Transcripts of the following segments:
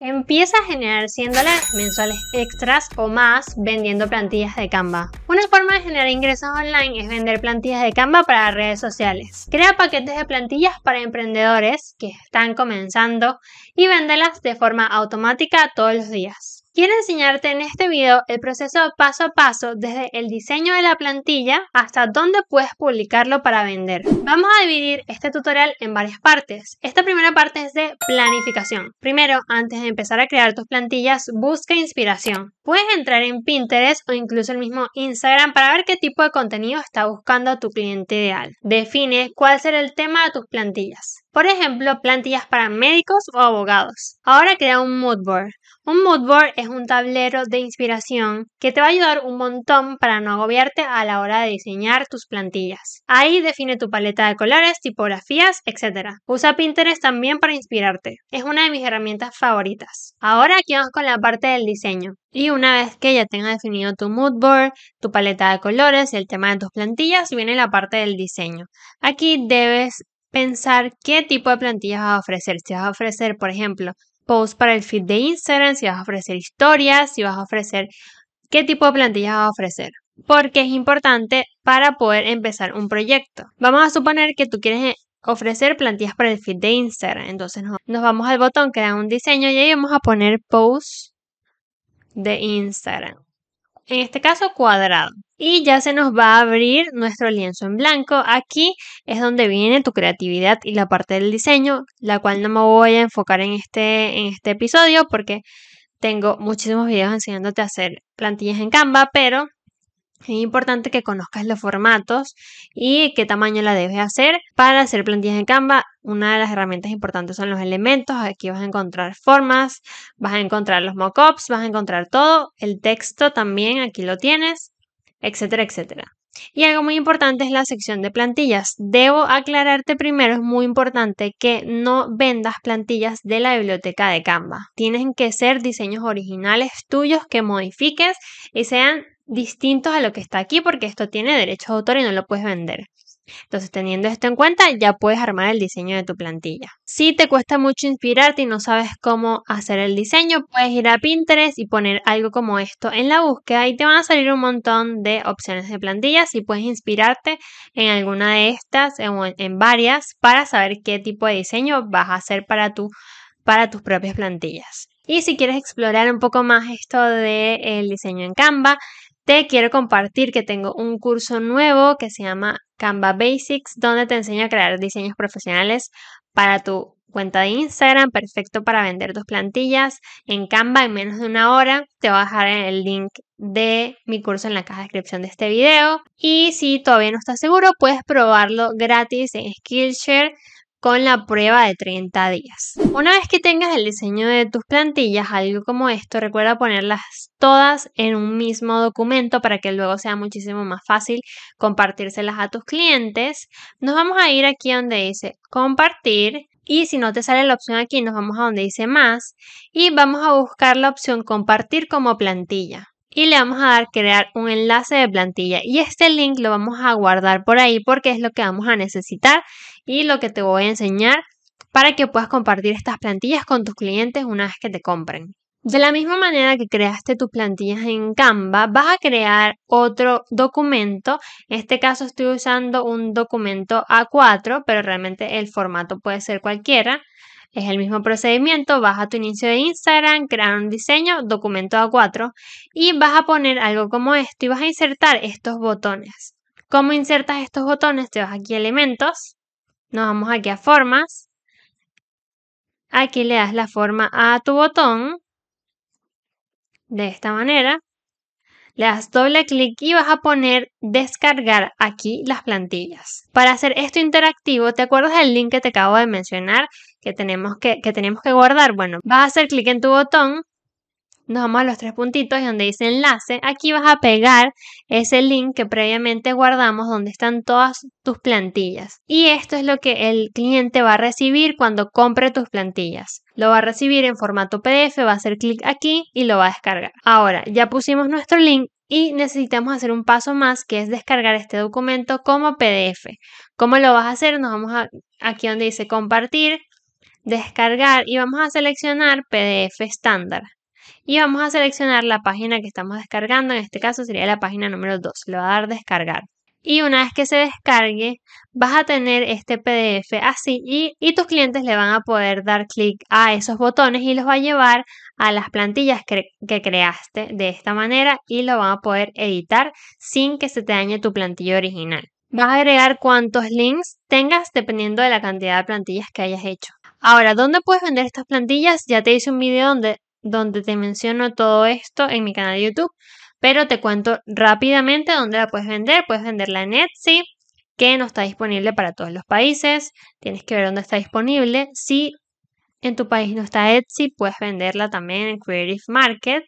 Empieza a generar 100 mensuales extras o más vendiendo plantillas de Canva. Una forma de generar ingresos online es vender plantillas de Canva para redes sociales. Crea paquetes de plantillas para emprendedores que están comenzando y véndelas de forma automática todos los días. Quiero enseñarte en este video el proceso paso a paso desde el diseño de la plantilla hasta dónde puedes publicarlo para vender. Vamos a dividir este tutorial en varias partes. Esta primera parte es de planificación. Primero, antes de empezar a crear tus plantillas, busca inspiración. Puedes entrar en Pinterest o incluso el mismo Instagram para ver qué tipo de contenido está buscando tu cliente ideal. Define cuál será el tema de tus plantillas. Por ejemplo, plantillas para médicos o abogados. Ahora crea un mood board. Un mood board es un tablero de inspiración que te va a ayudar un montón para no agobiarte a la hora de diseñar tus plantillas. Ahí define tu paleta de colores, tipografías, etc. Usa Pinterest también para inspirarte. Es una de mis herramientas favoritas. Ahora aquí vamos con la parte del diseño. Y una vez que ya tengas definido tu mood board, tu paleta de colores, el tema de tus plantillas, viene la parte del diseño. Aquí debes pensar qué tipo de plantillas vas a ofrecer. Si vas a ofrecer, por ejemplo, posts para el feed de Instagram, si vas a ofrecer historias, si vas a ofrecer qué tipo de plantillas vas a ofrecer. Porque es importante para poder empezar un proyecto. Vamos a suponer que tú quieres eh, ofrecer plantillas para el feed de Instagram. Entonces nos vamos al botón crear un diseño y ahí vamos a poner posts de Instagram. En este caso cuadrado y ya se nos va a abrir nuestro lienzo en blanco. Aquí es donde viene tu creatividad y la parte del diseño, la cual no me voy a enfocar en este, en este episodio porque tengo muchísimos videos enseñándote a hacer plantillas en Canva, pero es importante que conozcas los formatos y qué tamaño la debes hacer para hacer plantillas en Canva. Una de las herramientas importantes son los elementos. Aquí vas a encontrar formas, vas a encontrar los mockups, vas a encontrar todo. El texto también aquí lo tienes etcétera, etcétera. Y algo muy importante es la sección de plantillas. Debo aclararte primero, es muy importante que no vendas plantillas de la biblioteca de Canva. Tienen que ser diseños originales tuyos que modifiques y sean distintos a lo que está aquí porque esto tiene derechos de autor y no lo puedes vender. Entonces, teniendo esto en cuenta, ya puedes armar el diseño de tu plantilla. Si te cuesta mucho inspirarte y no sabes cómo hacer el diseño, puedes ir a Pinterest y poner algo como esto en la búsqueda y te van a salir un montón de opciones de plantillas y puedes inspirarte en alguna de estas o en varias para saber qué tipo de diseño vas a hacer para, tu, para tus propias plantillas. Y si quieres explorar un poco más esto del eh, diseño en Canva, te quiero compartir que tengo un curso nuevo que se llama Canva Basics, donde te enseño a crear diseños profesionales para tu cuenta de Instagram, perfecto para vender tus plantillas en Canva en menos de una hora. Te voy a dejar el link de mi curso en la caja de descripción de este video. Y si todavía no estás seguro, puedes probarlo gratis en Skillshare con la prueba de 30 días. Una vez que tengas el diseño de tus plantillas, algo como esto, recuerda ponerlas todas en un mismo documento para que luego sea muchísimo más fácil compartírselas a tus clientes. Nos vamos a ir aquí donde dice compartir y si no te sale la opción aquí, nos vamos a donde dice más y vamos a buscar la opción compartir como plantilla y le vamos a dar crear un enlace de plantilla y este link lo vamos a guardar por ahí porque es lo que vamos a necesitar y lo que te voy a enseñar para que puedas compartir estas plantillas con tus clientes una vez que te compren. De la misma manera que creaste tus plantillas en Canva, vas a crear otro documento. En este caso estoy usando un documento A4, pero realmente el formato puede ser cualquiera. Es el mismo procedimiento, vas a tu inicio de Instagram, crear un diseño, documento A4 y vas a poner algo como esto y vas a insertar estos botones. ¿Cómo insertas estos botones? Te vas aquí a elementos, nos vamos aquí a formas, aquí le das la forma a tu botón de esta manera le das doble clic y vas a poner descargar aquí las plantillas. Para hacer esto interactivo, ¿te acuerdas del link que te acabo de mencionar que tenemos que, que, tenemos que guardar? Bueno, vas a hacer clic en tu botón nos vamos a los tres puntitos y donde dice enlace, aquí vas a pegar ese link que previamente guardamos donde están todas tus plantillas. Y esto es lo que el cliente va a recibir cuando compre tus plantillas. Lo va a recibir en formato PDF, va a hacer clic aquí y lo va a descargar. Ahora, ya pusimos nuestro link y necesitamos hacer un paso más que es descargar este documento como PDF. ¿Cómo lo vas a hacer? Nos vamos a, aquí donde dice compartir, descargar y vamos a seleccionar PDF estándar y vamos a seleccionar la página que estamos descargando, en este caso sería la página número 2, le va a dar descargar. Y una vez que se descargue, vas a tener este PDF así y, tus clientes le van a poder dar clic a esos botones y los va a llevar a las plantillas que, que creaste de esta manera y lo van a poder editar sin que se te dañe tu plantilla original. Vas a agregar cuantos links tengas dependiendo de la cantidad de plantillas que hayas hecho. Ahora, ¿dónde puedes vender estas plantillas? Ya te hice un video donde donde te menciono todo esto en mi canal de YouTube. Pero te cuento rápidamente dónde la puedes vender. Puedes venderla en Etsy, que no está disponible para todos los países. Tienes que ver dónde está disponible. Si en tu país no está Etsy, puedes venderla también en Creative Market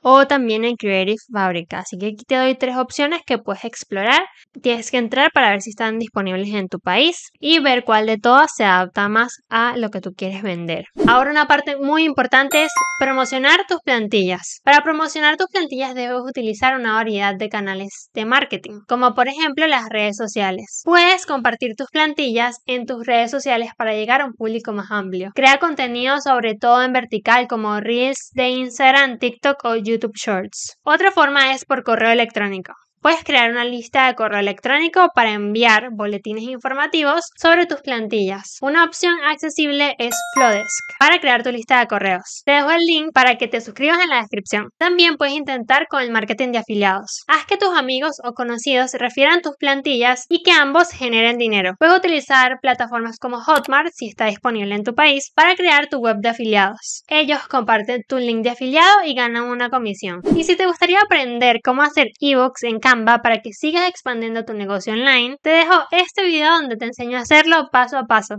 o también en Creative Fabrica Así que aquí te doy tres opciones que puedes explorar. Tienes que entrar para ver si están disponibles en tu país y ver cuál de todas se adapta más a lo que tú quieres vender. Ahora una parte muy importante es promocionar tus plantillas. Para promocionar tus plantillas debes utilizar una variedad de canales de marketing, como por ejemplo las redes sociales. Puedes compartir tus plantillas en tus redes sociales para llegar a un público más amplio. Crea contenido sobre todo en vertical como reels de Instagram, TikTok, o YouTube Shorts. Otra forma es por correo electrónico. Puedes crear una lista de correo electrónico para enviar boletines informativos sobre tus plantillas. Una opción accesible es Flowdesk para crear tu lista de correos. Te dejo el link para que te suscribas en la descripción. También puedes intentar con el marketing de afiliados. Haz que tus amigos o conocidos refieran tus plantillas y que ambos generen dinero. Puedes utilizar plataformas como Hotmart si está disponible en tu país para crear tu web de afiliados. Ellos comparten tu link de afiliado y ganan una comisión. Y si te gustaría aprender cómo hacer ebooks en para que sigas expandiendo tu negocio online, te dejo este video donde te enseño a hacerlo paso a paso.